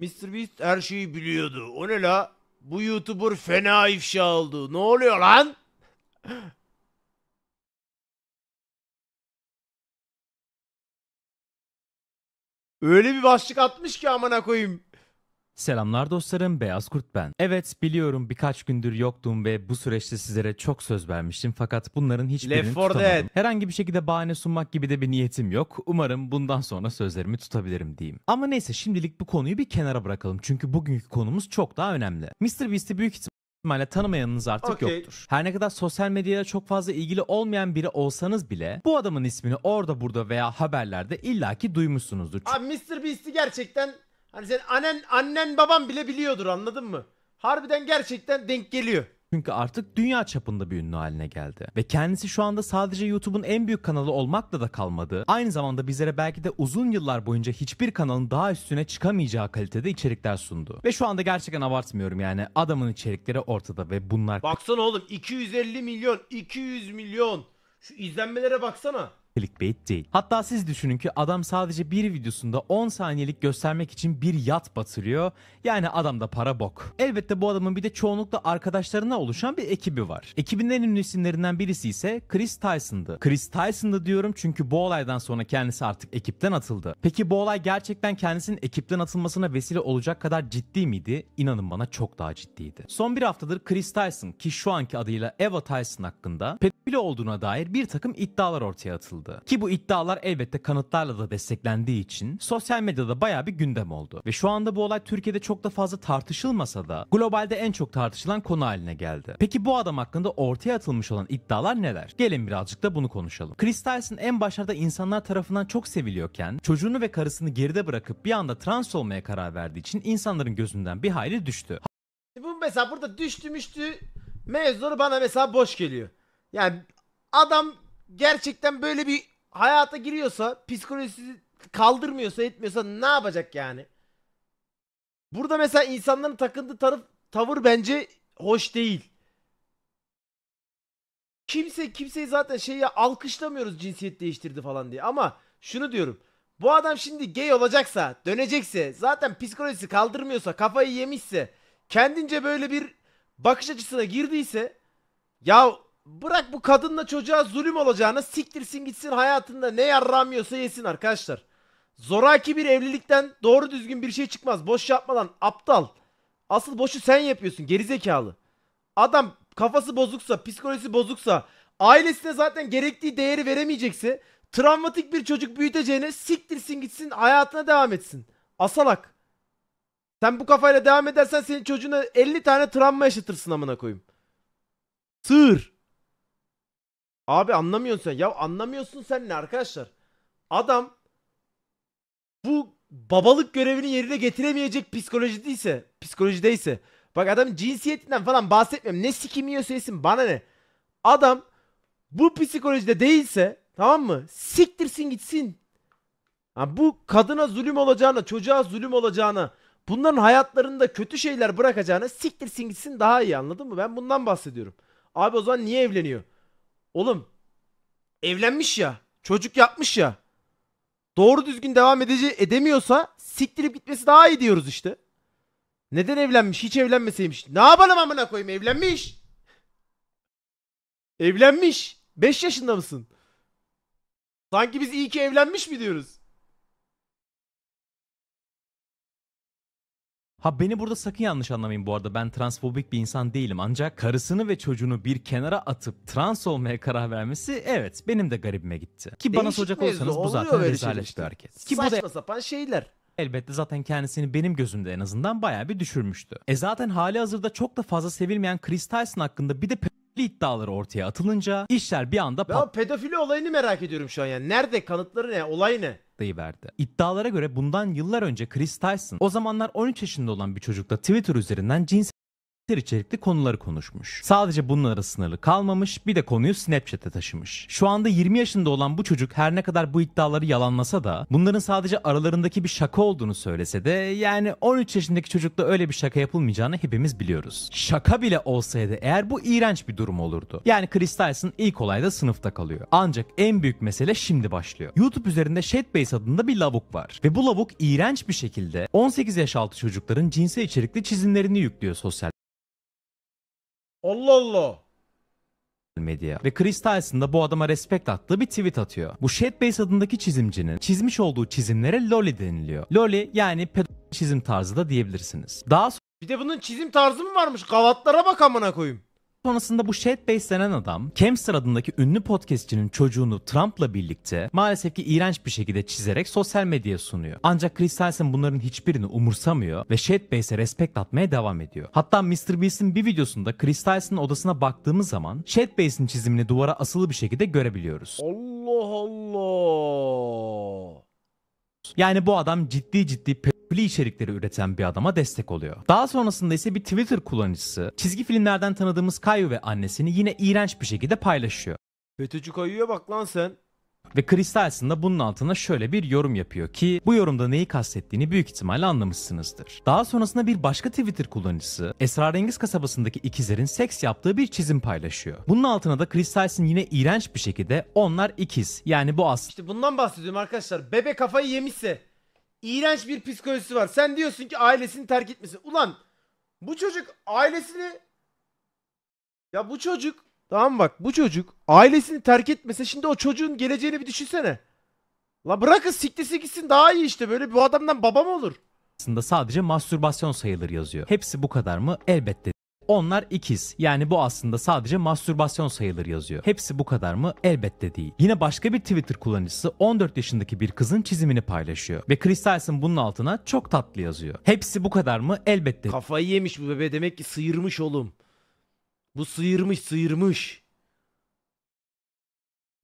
Mr. Beast her şeyi biliyordu. O ne la? Bu YouTuber fena ifşa oldu. Ne oluyor lan? Öyle bir başlık atmış ki amına koyayım. Selamlar dostlarım, Beyaz Kurt ben. Evet biliyorum birkaç gündür yoktum ve bu süreçte sizlere çok söz vermiştim fakat bunların hiçbirini tutamadım. Dead. Herhangi bir şekilde bahane sunmak gibi de bir niyetim yok. Umarım bundan sonra sözlerimi tutabilirim diyeyim. Ama neyse şimdilik bu konuyu bir kenara bırakalım çünkü bugünkü konumuz çok daha önemli. Mr Beast'i büyük ihtimalle ihtimalle tanımayanınız artık okay. yoktur. Her ne kadar sosyal medyayla çok fazla ilgili olmayan biri olsanız bile bu adamın ismini orada burada veya haberlerde illaki duymuşsunuzdur. Abi Mr. Beast'i gerçekten Hani sen annen, annen baban bile biliyordur anladın mı? Harbiden gerçekten denk geliyor. Çünkü artık dünya çapında bir ünlü haline geldi. Ve kendisi şu anda sadece YouTube'un en büyük kanalı olmakla da kalmadı. Aynı zamanda bizlere belki de uzun yıllar boyunca hiçbir kanalın daha üstüne çıkamayacağı kalitede içerikler sundu. Ve şu anda gerçekten abartmıyorum yani adamın içerikleri ortada ve bunlar... Baksana oğlum 250 milyon, 200 milyon. Şu izlenmelere baksana clickbait değil. Hatta siz düşünün ki adam sadece bir videosunda 10 saniyelik göstermek için bir yat batırıyor. Yani adam da para bok. Elbette bu adamın bir de çoğunlukla arkadaşlarına oluşan bir ekibi var. Ekibin en ünlü isimlerinden birisi ise Chris Tyson'dı. Chris Tyson'dı diyorum çünkü bu olaydan sonra kendisi artık ekipten atıldı. Peki bu olay gerçekten kendisinin ekipten atılmasına vesile olacak kadar ciddi miydi? İnanın bana çok daha ciddiydi. Son bir haftadır Chris Tyson ki şu anki adıyla Eva Tyson hakkında pedofili olduğuna dair bir takım iddialar ortaya atıldı aldı. Ki bu iddialar elbette kanıtlarla da desteklendiği için sosyal medyada baya bir gündem oldu. Ve şu anda bu olay Türkiye'de çok da fazla tartışılmasa da globalde en çok tartışılan konu haline geldi. Peki bu adam hakkında ortaya atılmış olan iddialar neler? Gelin birazcık da bunu konuşalım. Chris Tyson en başlarda insanlar tarafından çok seviliyorken çocuğunu ve karısını geride bırakıp bir anda trans olmaya karar verdiği için insanların gözünden bir hayli düştü. Bu mesela burada düştü müştü mevzuları bana mesela boş geliyor. Yani adam gerçekten böyle bir hayata giriyorsa, psikolojisi kaldırmıyorsa, etmiyorsa ne yapacak yani? Burada mesela insanların takındığı tarif, tavır bence hoş değil. Kimse kimseyi zaten şey ya alkışlamıyoruz cinsiyet değiştirdi falan diye ama şunu diyorum. Bu adam şimdi gay olacaksa, dönecekse, zaten psikolojisi kaldırmıyorsa, kafayı yemişse, kendince böyle bir bakış açısına girdiyse ya bırak bu kadınla çocuğa zulüm olacağını, siktirsin gitsin hayatında ne yarramıyorsa yesin arkadaşlar. Zoraki bir evlilikten doğru düzgün bir şey çıkmaz. Boş yapmadan aptal. Asıl boşu sen yapıyorsun gerizekalı. Adam kafası bozuksa, psikolojisi bozuksa, ailesine zaten gerektiği değeri veremeyecekse travmatik bir çocuk büyüteceğine siktirsin gitsin hayatına devam etsin. Asalak. Sen bu kafayla devam edersen senin çocuğuna 50 tane travma yaşatırsın amına koyayım. Sığır. Abi anlamıyorsun sen. Ya anlamıyorsun sen ne arkadaşlar? Adam bu babalık görevini yerine getiremeyecek psikolojideyse, psikolojideyse. Bak adamın cinsiyetinden falan bahsetmiyorum. Ne sikim yiyorsa yesin bana ne. Adam bu psikolojide değilse tamam mı? Siktirsin gitsin. Ha, bu kadına zulüm olacağına, çocuğa zulüm olacağına, bunların hayatlarında kötü şeyler bırakacağına siktirsin gitsin daha iyi anladın mı? Ben bundan bahsediyorum. Abi o zaman niye evleniyor? Oğlum evlenmiş ya. Çocuk yapmış ya. Doğru düzgün devam edici edemiyorsa siktirip gitmesi daha iyi diyoruz işte. Neden evlenmiş? Hiç evlenmeseymiş. Ne yapalım amına koyayım? Evlenmiş. Evlenmiş. 5 yaşında mısın? Sanki biz iyi ki evlenmiş mi diyoruz? Ha beni burada sakın yanlış anlamayın bu arada. Ben transfobik bir insan değilim. Ancak karısını ve çocuğunu bir kenara atıp trans olmaya karar vermesi evet benim de garibime gitti. Ki bana soracak mevzu, bu zaten öyle rezalet bir hareket. Ki bu da Saçma sapan şeyler. elbette zaten kendisini benim gözümde en azından bayağı bir düşürmüştü. E zaten hali hazırda çok da fazla sevilmeyen Chris Tyson hakkında bir de pe- iddiaları ortaya atılınca işler bir anda Ben pedofili olayını merak ediyorum şu an yani. Nerede? Kanıtları ne? Olay ne? patlayıverdi. İddialara göre bundan yıllar önce Chris Tyson o zamanlar 13 yaşında olan bir çocukla Twitter üzerinden cins ter içerikli konuları konuşmuş. Sadece bunlara sınırlı kalmamış bir de konuyu Snapchat'e taşımış. Şu anda 20 yaşında olan bu çocuk her ne kadar bu iddiaları yalanlasa da bunların sadece aralarındaki bir şaka olduğunu söylese de yani 13 yaşındaki çocukla öyle bir şaka yapılmayacağını hepimiz biliyoruz. Şaka bile olsaydı eğer bu iğrenç bir durum olurdu. Yani Chris Tyson ilk olayda sınıfta kalıyor. Ancak en büyük mesele şimdi başlıyor. YouTube üzerinde Shadbase adında bir lavuk var. Ve bu lavuk iğrenç bir şekilde 18 yaş altı çocukların cinsel içerikli çizimlerini yüklüyor sosyal Allah Allah. medya. Ve Chris Tyson da bu adama respekt attığı bir tweet atıyor. Bu Shadbase adındaki çizimcinin çizmiş olduğu çizimlere loli deniliyor. Loli yani pedo çizim tarzı da diyebilirsiniz. Daha Bir de bunun çizim tarzı mı varmış? Gavatlara bak amına koyayım. Sonrasında bu Shadebase denen adam, Kemster adındaki ünlü podcastçinin çocuğunu Trump'la birlikte maalesef ki iğrenç bir şekilde çizerek sosyal medyaya sunuyor. Ancak Chris Hansen bunların hiçbirini umursamıyor ve Shadebase'e respekt atmaya devam ediyor. Hatta Mr. Beast'in bir videosunda Chris Tyson'ın odasına baktığımız zaman Shadebase'in çizimini duvara asılı bir şekilde görebiliyoruz. Allah Allah. Yani bu adam ciddi ciddi küfürlü içerikleri üreten bir adama destek oluyor. Daha sonrasında ise bir Twitter kullanıcısı çizgi filmlerden tanıdığımız Caillou ve annesini yine iğrenç bir şekilde paylaşıyor. FETÖ'cü kayıya bak lan sen. Ve Kristalsin de bunun altına şöyle bir yorum yapıyor ki bu yorumda neyi kastettiğini büyük ihtimalle anlamışsınızdır. Daha sonrasında bir başka Twitter kullanıcısı Esrarengiz kasabasındaki ikizlerin seks yaptığı bir çizim paylaşıyor. Bunun altına da Kristalsin yine iğrenç bir şekilde onlar ikiz yani bu as. İşte bundan bahsediyorum arkadaşlar bebe kafayı yemişse iğrenç bir psikolojisi var. Sen diyorsun ki ailesini terk etmesin. Ulan bu çocuk ailesini ya bu çocuk tamam bak bu çocuk ailesini terk etmese şimdi o çocuğun geleceğini bir düşünsene. La bırakın siktisi gitsin daha iyi işte böyle bu adamdan babam olur? aslında sadece mastürbasyon sayılır yazıyor. Hepsi bu kadar mı? Elbette onlar ikiz. Yani bu aslında sadece mastürbasyon sayılır yazıyor. Hepsi bu kadar mı? Elbette değil. Yine başka bir Twitter kullanıcısı 14 yaşındaki bir kızın çizimini paylaşıyor. Ve Chris bunun altına çok tatlı yazıyor. Hepsi bu kadar mı? Elbette. Kafayı yemiş bu bebe demek ki sıyırmış oğlum. Bu sıyırmış sıyırmış.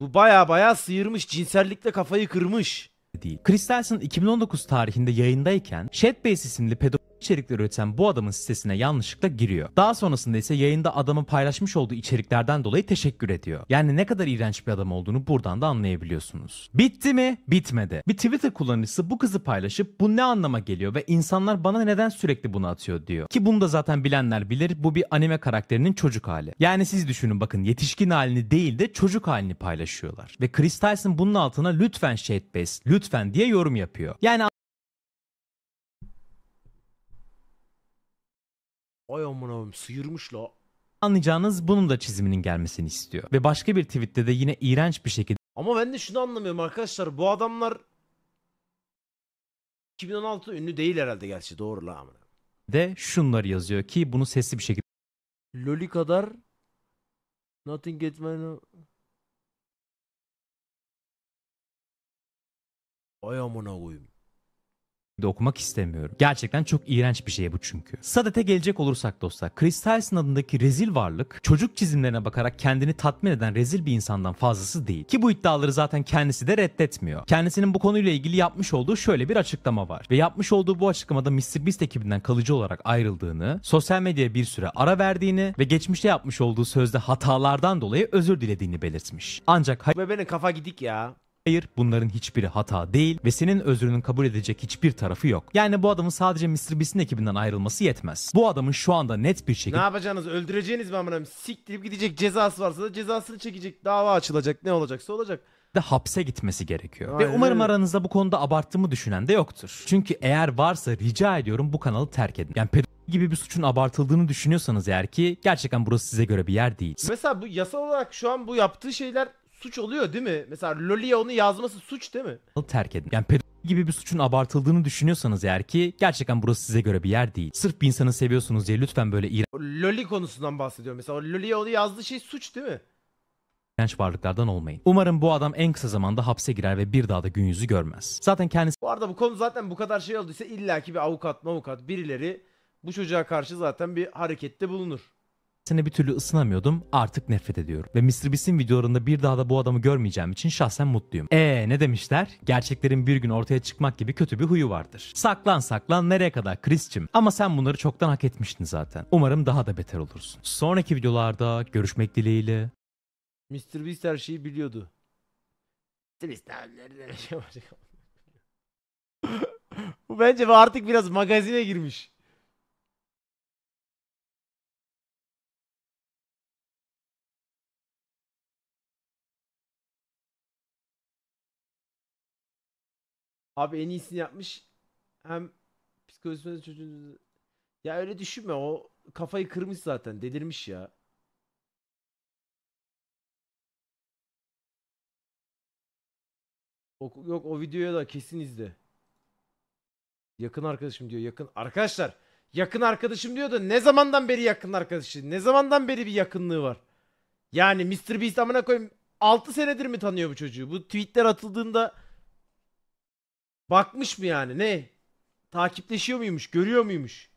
Bu baya baya sıyırmış cinsellikle kafayı kırmış. Değil. Chris 2019 tarihinde yayındayken Shadbase isimli pedo içerikler üreten bu adamın sitesine yanlışlıkla giriyor. Daha sonrasında ise yayında adamın paylaşmış olduğu içeriklerden dolayı teşekkür ediyor. Yani ne kadar iğrenç bir adam olduğunu buradan da anlayabiliyorsunuz. Bitti mi? Bitmedi. Bir Twitter kullanıcısı bu kızı paylaşıp bu ne anlama geliyor ve insanlar bana neden sürekli bunu atıyor diyor. Ki bunu da zaten bilenler bilir bu bir anime karakterinin çocuk hali. Yani siz düşünün bakın yetişkin halini değil de çocuk halini paylaşıyorlar. Ve Chris Tyson bunun altına lütfen Shade Base, lütfen diye yorum yapıyor. Yani Ay aman abim sıyırmış la. Anlayacağınız bunun da çiziminin gelmesini istiyor. Ve başka bir tweette de yine iğrenç bir şekilde Ama ben de şunu anlamıyorum arkadaşlar. Bu adamlar 2016 ünlü değil herhalde gerçi doğru la amına. de şunları yazıyor ki bunu sesli bir şekilde Loli kadar Nothing Get My Ay amına koyayım de okumak istemiyorum. Gerçekten çok iğrenç bir şey bu çünkü. Sadet'e gelecek olursak dostlar, Chris Tyson adındaki rezil varlık çocuk çizimlerine bakarak kendini tatmin eden rezil bir insandan fazlası değil. Ki bu iddiaları zaten kendisi de reddetmiyor. Kendisinin bu konuyla ilgili yapmış olduğu şöyle bir açıklama var. Ve yapmış olduğu bu açıklamada Mr. Beast ekibinden kalıcı olarak ayrıldığını, sosyal medyaya bir süre ara verdiğini ve geçmişte yapmış olduğu sözde hatalardan dolayı özür dilediğini belirtmiş. Ancak... Ve benim kafa gidik ya. Hayır bunların hiçbiri hata değil ve senin özrünün kabul edecek hiçbir tarafı yok. Yani bu adamın sadece Mr. Beast'in ekibinden ayrılması yetmez. Bu adamın şu anda net bir şekilde... Ne yapacaksınız? Öldüreceğiniz mi amınım? Siktirip gidecek cezası varsa da cezasını çekecek. Dava açılacak. Ne olacaksa olacak de hapse gitmesi gerekiyor. Aynen. Ve umarım aranızda bu konuda abarttığımı düşünen de yoktur. Çünkü eğer varsa rica ediyorum bu kanalı terk edin. Yani pedo gibi bir suçun abartıldığını düşünüyorsanız eğer ki gerçekten burası size göre bir yer değil. Mesela bu yasal olarak şu an bu yaptığı şeyler suç oluyor değil mi? Mesela Loli'ye onu yazması suç değil mi? terk edin. Yani pedo gibi bir suçun abartıldığını düşünüyorsanız eğer ki gerçekten burası size göre bir yer değil. Sırf bir insanı seviyorsunuz diye lütfen böyle O Loli konusundan bahsediyorum. Mesela o Loli'ye onu yazdığı şey suç değil mi? Genç varlıklardan olmayın. Umarım bu adam en kısa zamanda hapse girer ve bir daha da gün yüzü görmez. Zaten kendisi Bu arada bu konu zaten bu kadar şey olduysa illaki bir avukat mavukat birileri bu çocuğa karşı zaten bir harekette bulunur. Seni bir türlü ısınamıyordum. Artık nefret ediyorum. Ve Mr. Beast'in videolarında bir daha da bu adamı görmeyeceğim için şahsen mutluyum. Ee ne demişler? Gerçeklerin bir gün ortaya çıkmak gibi kötü bir huyu vardır. Saklan saklan nereye kadar Chris'cim? Ama sen bunları çoktan hak etmiştin zaten. Umarım daha da beter olursun. Sonraki videolarda görüşmek dileğiyle. Mr. Beast her şeyi biliyordu. Mr. Beast Bu bence artık biraz magazine girmiş. Abi en iyisini yapmış. Hem psikolojisinde çocuğun... Ya öyle düşünme o kafayı kırmış zaten delirmiş ya. O, yok o videoya da kesin izle. Yakın arkadaşım diyor yakın. Arkadaşlar yakın arkadaşım diyor da ne zamandan beri yakın arkadaşı? Ne zamandan beri bir yakınlığı var? Yani Mr. Beast amına koyayım 6 senedir mi tanıyor bu çocuğu? Bu tweetler atıldığında Bakmış mı yani ne? Takipleşiyor muymuş? Görüyor muymuş?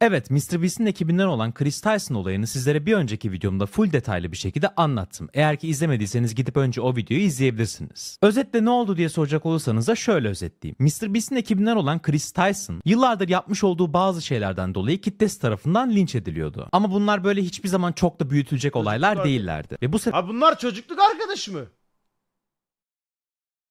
Evet, Mr. Beast'in ekibinden olan Chris Tyson olayını sizlere bir önceki videomda full detaylı bir şekilde anlattım. Eğer ki izlemediyseniz gidip önce o videoyu izleyebilirsiniz. Özetle ne oldu diye soracak olursanız da şöyle özetleyeyim. Mr. Beast'in ekibinden olan Chris Tyson, yıllardır yapmış olduğu bazı şeylerden dolayı kitlesi tarafından linç ediliyordu. Ama bunlar böyle hiçbir zaman çok da büyütülecek olaylar Çocuklar. değillerdi. Ve bu sefer... Ha bunlar çocukluk arkadaşı mı?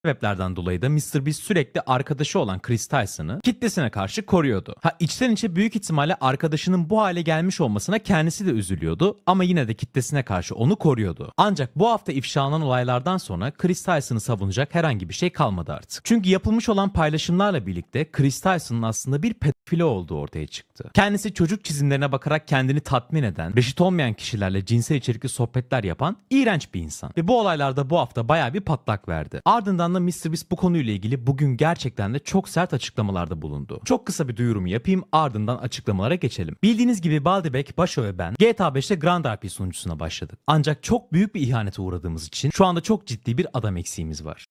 sebeplerden dolayı da Mr. Beast sürekli arkadaşı olan Chris Tyson'ı kitlesine karşı koruyordu. Ha içten içe büyük ihtimalle arkadaşının bu hale gelmiş olmasına kendisi de üzülüyordu ama yine de kitlesine karşı onu koruyordu. Ancak bu hafta ifşalanan olaylardan sonra Chris Tyson'ı savunacak herhangi bir şey kalmadı artık. Çünkü yapılmış olan paylaşımlarla birlikte Chris Tyson'ın aslında bir pedofili olduğu ortaya çıktı. Kendisi çocuk çizimlerine bakarak kendini tatmin eden, reşit olmayan kişilerle cinsel içerikli sohbetler yapan iğrenç bir insan. Ve bu olaylarda bu hafta baya bir patlak verdi. Ardından Zamanla Mr. Beast bu konuyla ilgili bugün gerçekten de çok sert açıklamalarda bulundu. Çok kısa bir duyurumu yapayım ardından açıklamalara geçelim. Bildiğiniz gibi Baldebek, Başo ve ben GTA 5'te Grand RP sunucusuna başladık. Ancak çok büyük bir ihanete uğradığımız için şu anda çok ciddi bir adam eksiğimiz var.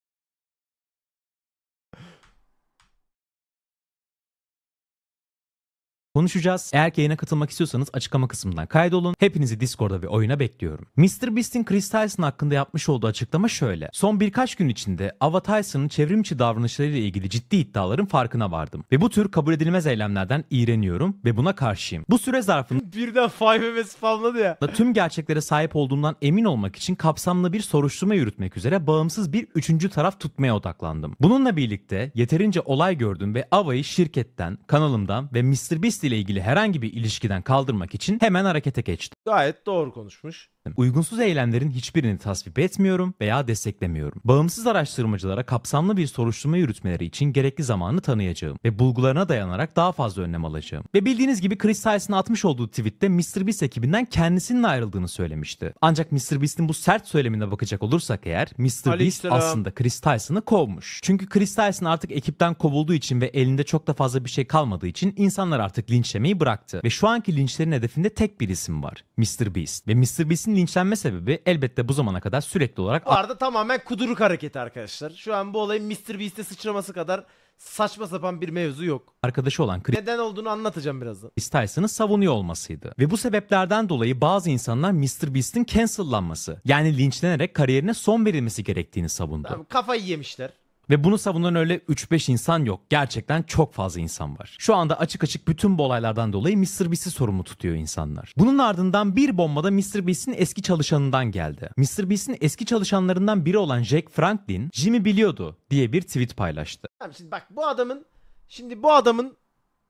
konuşacağız. Eğer ki yayına katılmak istiyorsanız açıklama kısmından kaydolun. Hepinizi Discord'a ve oyuna bekliyorum. Mr. Beast'in Chris Tyson hakkında yapmış olduğu açıklama şöyle. Son birkaç gün içinde Ava Tyson'ın çevrim davranışlarıyla ilgili ciddi iddiaların farkına vardım. Ve bu tür kabul edilmez eylemlerden iğreniyorum ve buna karşıyım. Bu süre zarfında birden 5 MS spamladı ya. Tüm gerçeklere sahip olduğundan emin olmak için kapsamlı bir soruşturma yürütmek üzere bağımsız bir üçüncü taraf tutmaya odaklandım. Bununla birlikte yeterince olay gördüm ve Ava'yı şirketten, kanalımdan ve Mr. Beast ile ilgili herhangi bir ilişkiden kaldırmak için hemen harekete geçti. Gayet doğru konuşmuş. Uygunsuz eylemlerin hiçbirini tasvip etmiyorum veya desteklemiyorum. Bağımsız araştırmacılara kapsamlı bir soruşturma yürütmeleri için gerekli zamanı tanıyacağım ve bulgularına dayanarak daha fazla önlem alacağım. Ve bildiğiniz gibi Chris Tyson'a atmış olduğu tweette Mr. Beast ekibinden kendisinin ayrıldığını söylemişti. Ancak Mr. Beast'in bu sert söylemine bakacak olursak eğer Mr. Beast aslında Chris Tyson'ı kovmuş. Çünkü Chris Tyson artık ekipten kovulduğu için ve elinde çok da fazla bir şey kalmadığı için insanlar artık linçlemeyi bıraktı. Ve şu anki linçlerin hedefinde tek bir isim var. Mr. Beast. Ve Mr. Beast'in linçlenme sebebi elbette bu zamana kadar sürekli olarak... Bu arada tamamen kuduruk hareketi arkadaşlar. Şu an bu olayın Mr. Beast'e sıçraması kadar saçma sapan bir mevzu yok. Arkadaşı olan Chris Neden olduğunu anlatacağım birazdan. Tyson'ı savunuyor olmasıydı. Ve bu sebeplerden dolayı bazı insanlar Mr. Beast'in cancellanması yani linçlenerek kariyerine son verilmesi gerektiğini savundu. Tamam, kafayı yemişler. Ve bunu savunan öyle 3-5 insan yok. Gerçekten çok fazla insan var. Şu anda açık açık bütün bu olaylardan dolayı Mr. Beast'i sorumlu tutuyor insanlar. Bunun ardından bir bombada Mr. Beast'in eski çalışanından geldi. Mr. Beast'in eski çalışanlarından biri olan Jack Franklin, Jim'i biliyordu diye bir tweet paylaştı. Tamam şimdi bak bu adamın, şimdi bu adamın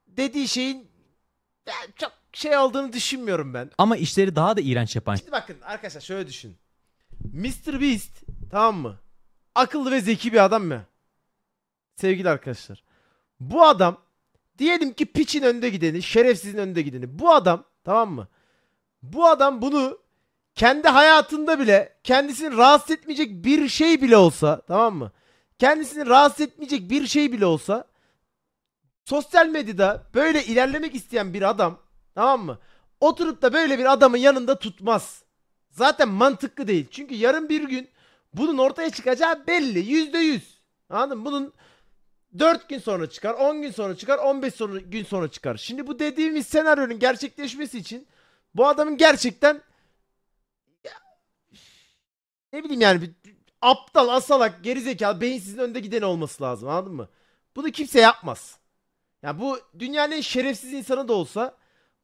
dediği şeyin çok şey olduğunu düşünmüyorum ben. Ama işleri daha da iğrenç yapan... Şimdi bakın arkadaşlar şöyle düşün. Mr. Beast tamam mı? akıllı ve zeki bir adam mı? Sevgili arkadaşlar. Bu adam diyelim ki piçin önde gideni, şerefsizin önde gideni. Bu adam tamam mı? Bu adam bunu kendi hayatında bile kendisini rahatsız etmeyecek bir şey bile olsa tamam mı? Kendisini rahatsız etmeyecek bir şey bile olsa sosyal medyada böyle ilerlemek isteyen bir adam tamam mı? Oturup da böyle bir adamın yanında tutmaz. Zaten mantıklı değil. Çünkü yarın bir gün bunun ortaya çıkacağı belli. Yüzde yüz. Anladın mı? Bunun 4 gün sonra çıkar, 10 gün sonra çıkar, 15 sonra, gün sonra çıkar. Şimdi bu dediğimiz senaryonun gerçekleşmesi için bu adamın gerçekten ya, ne bileyim yani bir, aptal, asalak, gerizekalı, beyinsizin önde gideni olması lazım anladın mı? Bunu kimse yapmaz. Ya yani bu dünyanın en şerefsiz insanı da olsa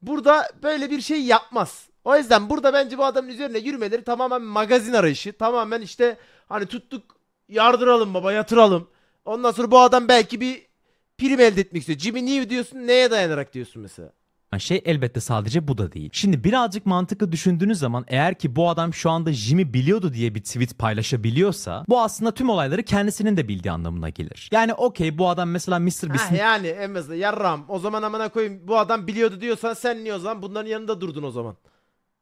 burada böyle bir şey yapmaz. O yüzden burada bence bu adamın üzerine yürümeleri tamamen magazin arayışı. Tamamen işte hani tuttuk yardıralım baba yatıralım. Ondan sonra bu adam belki bir prim elde etmek istiyor. Jimmy New diyorsun neye dayanarak diyorsun mesela? şey elbette sadece bu da değil. Şimdi birazcık mantıklı düşündüğünüz zaman eğer ki bu adam şu anda Jimmy biliyordu diye bir tweet paylaşabiliyorsa bu aslında tüm olayları kendisinin de bildiği anlamına gelir. Yani okey bu adam mesela Mr. Beast'in... yani en mesela yarram o zaman amına koyayım bu adam biliyordu diyorsan sen niye o zaman bunların yanında durdun o zaman.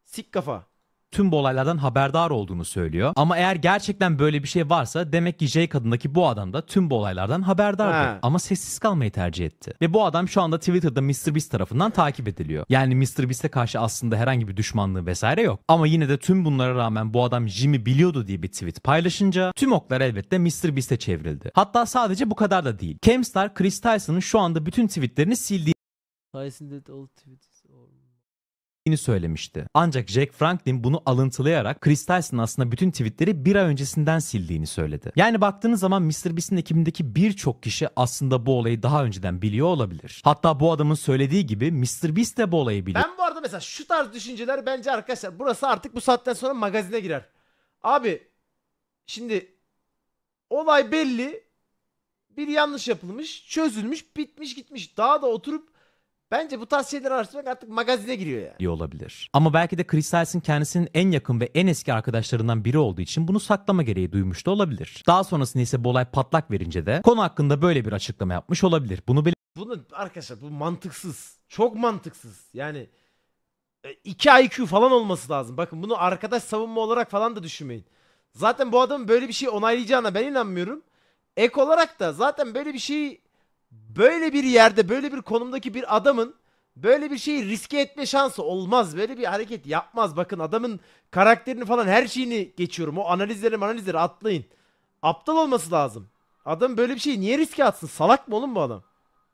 Sik kafa. Tüm bu olaylardan haberdar olduğunu söylüyor. Ama eğer gerçekten böyle bir şey varsa demek ki J kadındaki bu adam da tüm bu olaylardan haberdardı. Ha. Ama sessiz kalmayı tercih etti. Ve bu adam şu anda Twitter'da MrBeast tarafından takip ediliyor. Yani MrBeast'e karşı aslında herhangi bir düşmanlığı vesaire yok. Ama yine de tüm bunlara rağmen bu adam Jim'i biliyordu diye bir tweet paylaşınca tüm oklar elbette MrBeast'e çevrildi. Hatta sadece bu kadar da değil. Kemstar Chris Tyson'ın şu anda bütün tweetlerini sildiği Tyson did all tweets söylemişti. Ancak Jack Franklin bunu alıntılayarak Chris Tyson aslında bütün tweetleri bir ay öncesinden sildiğini söyledi. Yani baktığınız zaman Mr. Beast'in ekibindeki birçok kişi aslında bu olayı daha önceden biliyor olabilir. Hatta bu adamın söylediği gibi Mr. Beast de bu olayı biliyor. Ben bu arada mesela şu tarz düşünceler bence arkadaşlar burası artık bu saatten sonra magazine girer. Abi şimdi olay belli. Bir yanlış yapılmış, çözülmüş, bitmiş gitmiş. Daha da oturup Bence bu tarz şeyleri araştırmak artık magazine giriyor yani. İyi olabilir. Ama belki de Chris kendisinin en yakın ve en eski arkadaşlarından biri olduğu için bunu saklama gereği duymuş da olabilir. Daha sonrasında ise bu olay patlak verince de konu hakkında böyle bir açıklama yapmış olabilir. Bunu Bunu arkadaşlar bu mantıksız. Çok mantıksız. Yani 2 e, IQ falan olması lazım. Bakın bunu arkadaş savunma olarak falan da düşünmeyin. Zaten bu adamın böyle bir şey onaylayacağına ben inanmıyorum. Ek olarak da zaten böyle bir şey böyle bir yerde böyle bir konumdaki bir adamın böyle bir şeyi riske etme şansı olmaz. Böyle bir hareket yapmaz. Bakın adamın karakterini falan her şeyini geçiyorum. O analizleri analizleri atlayın. Aptal olması lazım. Adam böyle bir şeyi niye riske atsın? Salak mı oğlum bu adam?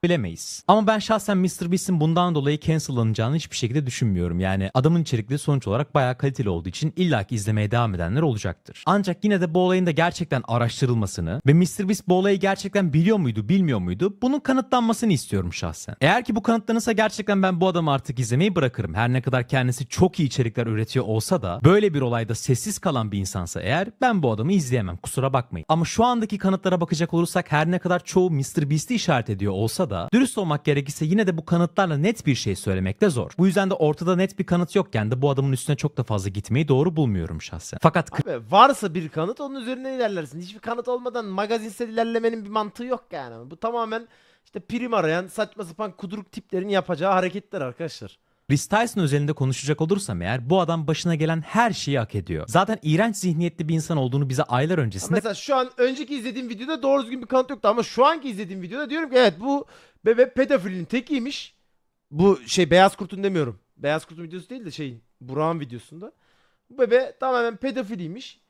bilemeyiz. Ama ben şahsen Mr. Beast'in bundan dolayı cancellanacağını hiçbir şekilde düşünmüyorum. Yani adamın içerikleri sonuç olarak bayağı kaliteli olduğu için illaki izlemeye devam edenler olacaktır. Ancak yine de bu olayın da gerçekten araştırılmasını ve Mr. Beast bu olayı gerçekten biliyor muydu bilmiyor muydu bunun kanıtlanmasını istiyorum şahsen. Eğer ki bu kanıtlanırsa gerçekten ben bu adamı artık izlemeyi bırakırım. Her ne kadar kendisi çok iyi içerikler üretiyor olsa da böyle bir olayda sessiz kalan bir insansa eğer ben bu adamı izleyemem kusura bakmayın. Ama şu andaki kanıtlara bakacak olursak her ne kadar çoğu Mr. Beast'i işaret ediyor olsa da da dürüst olmak gerekirse yine de bu kanıtlarla net bir şey söylemek de zor. Bu yüzden de ortada net bir kanıt yokken de bu adamın üstüne çok da fazla gitmeyi doğru bulmuyorum şahsen. Fakat Abi varsa bir kanıt onun üzerine ilerlersin. Hiçbir kanıt olmadan magazinsel ilerlemenin bir mantığı yok yani. Bu tamamen işte prim arayan saçma sapan kuduruk tiplerin yapacağı hareketler arkadaşlar. Chris Tyson özelinde konuşacak olursam eğer bu adam başına gelen her şeyi hak ediyor. Zaten iğrenç zihniyetli bir insan olduğunu bize aylar öncesinde... Mesela şu an önceki izlediğim videoda doğru düzgün bir kanıt yoktu ama şu anki izlediğim videoda diyorum ki evet bu bebe pedofili'nin tekiymiş. Bu şey Beyaz Kurt'un demiyorum. Beyaz Kurt'un videosu değil de şey Burak'ın videosunda. Bu bebe tamamen pedofiliymiş.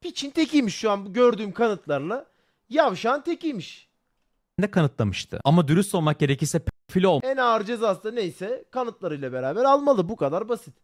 Piçin tekiymiş şu an bu gördüğüm kanıtlarla. Yavşan tekiymiş. Ne kanıtlamıştı. Ama dürüst olmak gerekirse Flow. En ağır cezası da neyse kanıtlarıyla beraber almalı. Bu kadar basit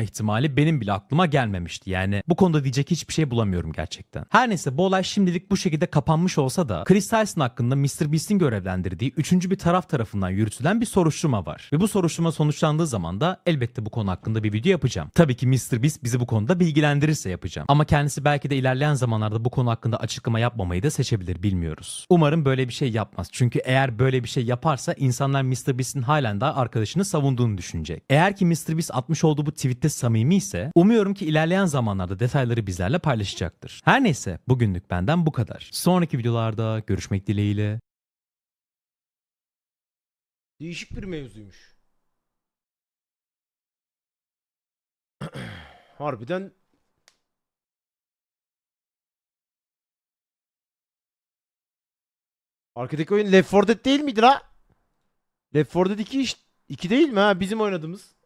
ihtimali benim bile aklıma gelmemişti. Yani bu konuda diyecek hiçbir şey bulamıyorum gerçekten. Her neyse bu olay şimdilik bu şekilde kapanmış olsa da Chris Tyson hakkında Mr. Beast'in görevlendirdiği üçüncü bir taraf tarafından yürütülen bir soruşturma var. Ve bu soruşturma sonuçlandığı zaman da elbette bu konu hakkında bir video yapacağım. Tabii ki Mr. Beast bizi bu konuda bilgilendirirse yapacağım. Ama kendisi belki de ilerleyen zamanlarda bu konu hakkında açıklama yapmamayı da seçebilir bilmiyoruz. Umarım böyle bir şey yapmaz. Çünkü eğer böyle bir şey yaparsa insanlar Mr. Beast'in halen daha arkadaşını savunduğunu düşünecek. Eğer ki Mr. Beast atmış olduğu bu tweet birlikte samimi ise umuyorum ki ilerleyen zamanlarda detayları bizlerle paylaşacaktır. Her neyse bugünlük benden bu kadar. Sonraki videolarda görüşmek dileğiyle. Değişik bir mevzuymuş. Harbiden Arkadaki oyun Left 4 Dead değil miydi la? Left 4 Dead 2, iki değil mi ha? Bizim oynadığımız.